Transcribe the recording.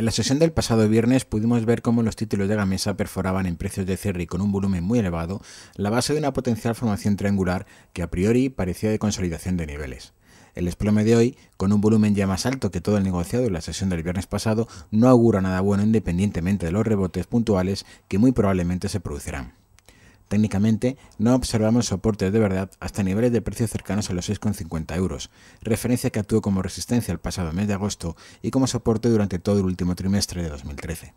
En la sesión del pasado viernes pudimos ver cómo los títulos de Gamesa perforaban en precios de cierre y con un volumen muy elevado la base de una potencial formación triangular que a priori parecía de consolidación de niveles. El desplome de hoy, con un volumen ya más alto que todo el negociado en la sesión del viernes pasado, no augura nada bueno independientemente de los rebotes puntuales que muy probablemente se producirán. Técnicamente, no observamos soportes de verdad hasta niveles de precios cercanos a los 6,50 euros, referencia que actuó como resistencia el pasado mes de agosto y como soporte durante todo el último trimestre de 2013.